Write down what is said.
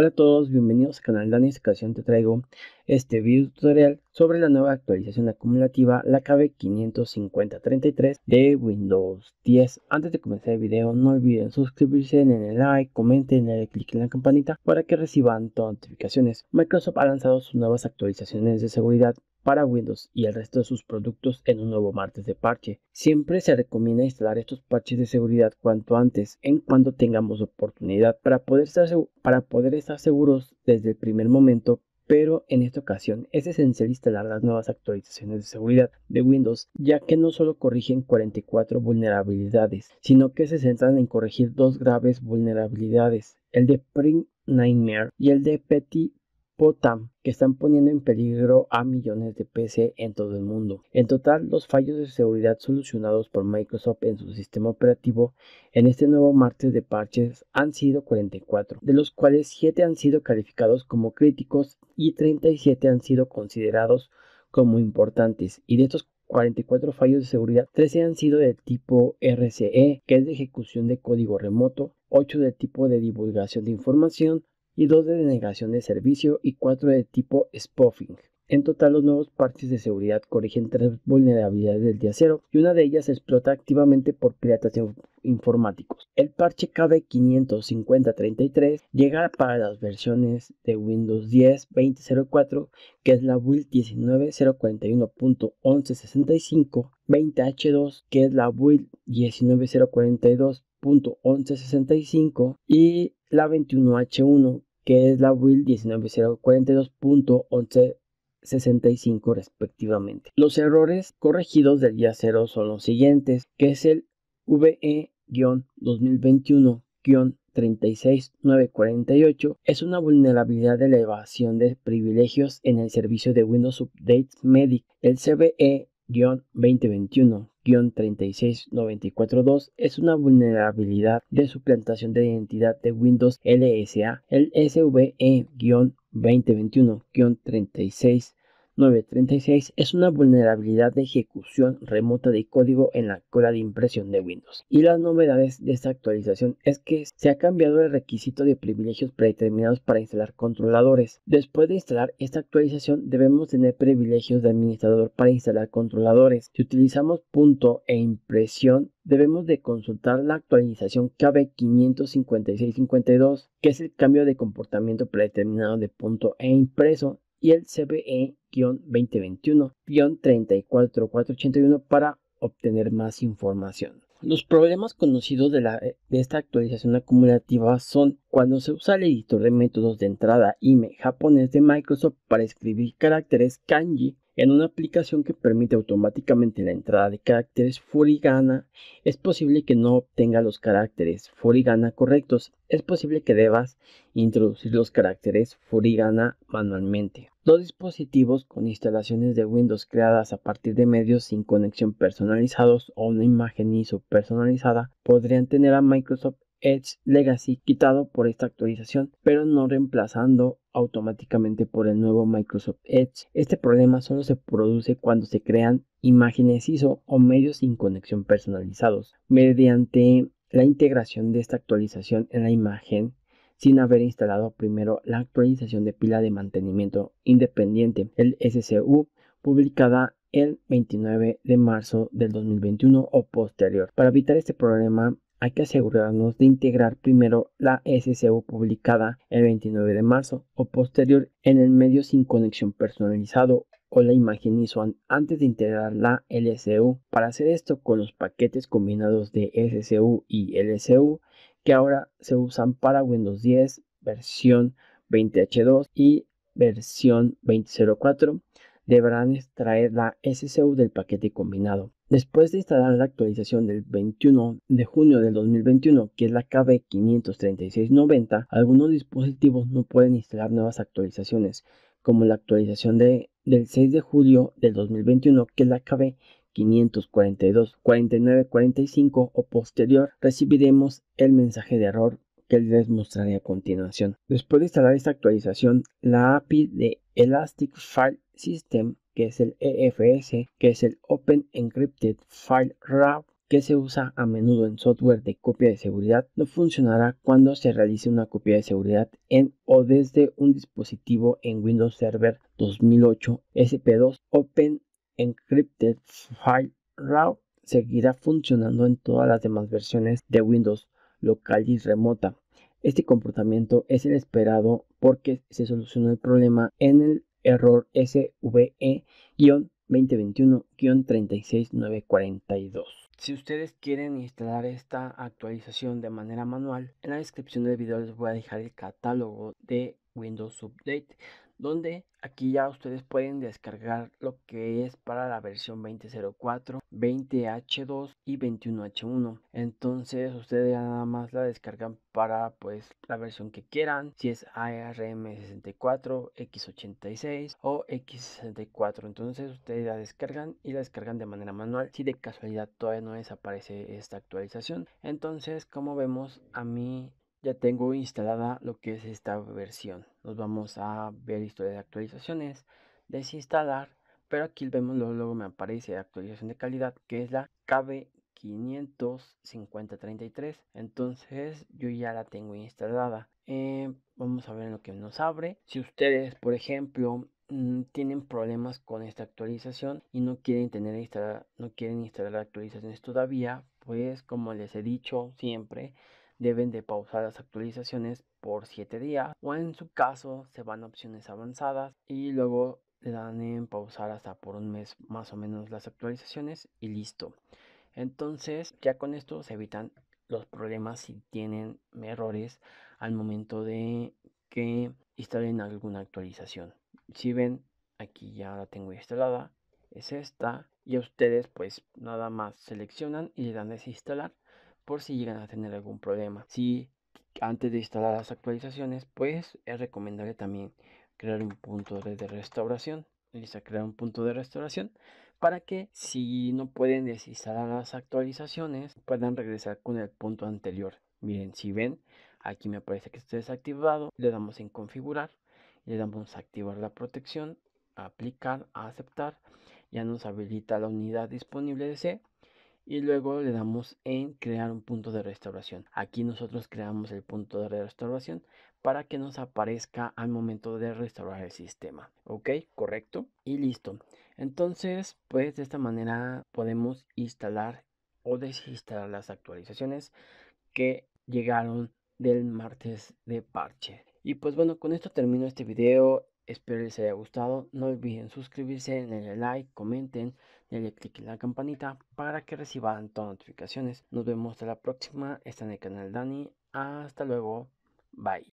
Hola a todos, bienvenidos al canal Dani. En esta ocasión te traigo este video tutorial sobre la nueva actualización acumulativa, la KB55033 de Windows 10. Antes de comenzar el video, no olviden suscribirse, denle like, comenten, denle clic en la campanita para que reciban todas notificaciones. Microsoft ha lanzado sus nuevas actualizaciones de seguridad para Windows y el resto de sus productos en un nuevo martes de parche. Siempre se recomienda instalar estos parches de seguridad cuanto antes en cuanto tengamos oportunidad para poder estar, para poder estar seguros desde el primer momento pero en esta ocasión es esencial instalar las nuevas actualizaciones de seguridad de Windows, ya que no solo corrigen 44 vulnerabilidades, sino que se centran en corregir dos graves vulnerabilidades, el de Print Nightmare y el de Petty POTAM que están poniendo en peligro a millones de PC en todo el mundo. En total, los fallos de seguridad solucionados por Microsoft en su sistema operativo en este nuevo martes de parches han sido 44, de los cuales 7 han sido calificados como críticos y 37 han sido considerados como importantes. Y de estos 44 fallos de seguridad, 13 han sido de tipo RCE, que es de ejecución de código remoto, 8 de tipo de divulgación de información, y dos de denegación de servicio y cuatro de tipo spoofing. En total, los nuevos parches de seguridad corrigen tres vulnerabilidades del día cero y una de ellas se explota activamente por piratas informáticos. El parche KB55033 llega para las versiones de Windows 10 2004, que es la build 19041.1165, 20H2, que es la build 19042.1165 y la 21H1 que es la build 19.042.1165 respectivamente. Los errores corregidos del día 0 son los siguientes, que es el e VE-2021 36948 es una vulnerabilidad de elevación de privilegios en el servicio de Windows Update Medic. El CVE 2021-36942 es una vulnerabilidad de suplantación de identidad de Windows LSA. El SVE-2021-36 936 es una vulnerabilidad de ejecución remota de código en la cola de impresión de Windows. Y las novedades de esta actualización es que se ha cambiado el requisito de privilegios predeterminados para instalar controladores. Después de instalar esta actualización debemos tener privilegios de administrador para instalar controladores. Si utilizamos punto e impresión debemos de consultar la actualización KB 55652, que es el cambio de comportamiento predeterminado de punto e impreso y el cbe 2021 34481 para obtener más información. Los problemas conocidos de, eh, de, esta actualización acumulativa son cuando se usa el editor de métodos de entrada IME japonés de Microsoft para escribir caracteres kanji en una aplicación que permite automáticamente la entrada de caracteres furigana, es posible que no obtenga los caracteres furigana correctos. Es posible que debas introducir los caracteres furigana manualmente. Los dispositivos con instalaciones de Windows creadas a partir de medios sin conexión personalizados o una imagen ISO personalizada podrían tener a Microsoft Edge Legacy quitado por esta actualización, pero no reemplazando automáticamente por el nuevo Microsoft Edge. Este problema solo se produce cuando se crean imágenes ISO o medios sin conexión personalizados mediante la integración de esta actualización en la imagen sin haber instalado primero la actualización de pila de mantenimiento independiente, el SCU, publicada el 29 de marzo del 2021 o posterior. Para evitar este problema, hay que asegurarnos de integrar primero la SSU publicada el 29 de marzo o posterior en el medio sin conexión personalizado o la imagen ISO antes de integrar la LSU. Para hacer esto con los paquetes combinados de SSU y LSU que ahora se usan para Windows 10 versión 20H2 y versión 2004 deberán extraer la SSU del paquete combinado. Después de instalar la actualización del 21 de junio del 2021, que es la KB53690, algunos dispositivos no pueden instalar nuevas actualizaciones, como la actualización del 6 de julio del 2021, que es la KB 542 o posterior, recibiremos el mensaje de error que les mostraré a continuación. Después de instalar esta actualización, la API de Elastic File System, que es el EFS, que es el Open Encrypted File Raw que se usa a menudo en software de copia de seguridad, no funcionará cuando se realice una copia de seguridad en o desde un dispositivo en Windows Server 2008 SP2 Open Encrypted File RAW seguirá funcionando en todas las demás versiones de Windows local y remota. Este comportamiento es el esperado porque se solucionó el problema en el error SVE-2021-36942. E si ustedes quieren instalar esta actualización de manera manual, en la descripción del video les voy a dejar el catálogo de Windows Update donde aquí ya ustedes pueden descargar lo que es para la versión 2004, 20H2 y 21H1. Entonces ustedes nada más la descargan para pues la versión que quieran, si es ARM64, X86 o X64. Entonces ustedes la descargan y la descargan de manera manual si de casualidad todavía no desaparece esta actualización. Entonces como vemos a mí ya tengo instalada lo que es esta versión. Nos vamos a ver historia de actualizaciones, desinstalar, pero aquí vemos luego, me aparece actualización de calidad que es la KB 55033 entonces yo ya la tengo instalada eh, vamos a ver lo que nos abre si ustedes por ejemplo mm, tienen problemas con esta actualización y no quieren tener instalar no quieren instalar actualizaciones todavía pues como les he dicho siempre deben de pausar las actualizaciones por 7 días o en su caso se van a opciones avanzadas y luego le dan en pausar hasta por un mes más o menos las actualizaciones y listo. Entonces ya con esto se evitan los problemas si tienen errores al momento de que instalen alguna actualización. Si ven, aquí ya la tengo instalada, es esta. Y ustedes pues nada más seleccionan y le dan desinstalar por si llegan a tener algún problema. Si antes de instalar las actualizaciones, pues es recomendable también crear un punto de restauración. Les crear un punto de restauración para que si no pueden desinstalar las actualizaciones puedan regresar con el punto anterior. Miren, si ven, aquí me aparece que está desactivado. Le damos en configurar, le damos a activar la protección, aplicar, aceptar. Ya nos habilita la unidad disponible de C y luego le damos en crear un punto de restauración. Aquí nosotros creamos el punto de restauración para que nos aparezca al momento de restaurar el sistema. Ok, correcto y listo. Entonces, pues de esta manera podemos instalar o desinstalar las actualizaciones que llegaron del martes de parche. Y pues bueno, con esto termino este video. Espero les haya gustado. No olviden suscribirse, denle like, comenten, denle click en la campanita para que reciban todas las notificaciones. Nos vemos hasta la próxima. Está en el canal Dani. Hasta luego. Bye.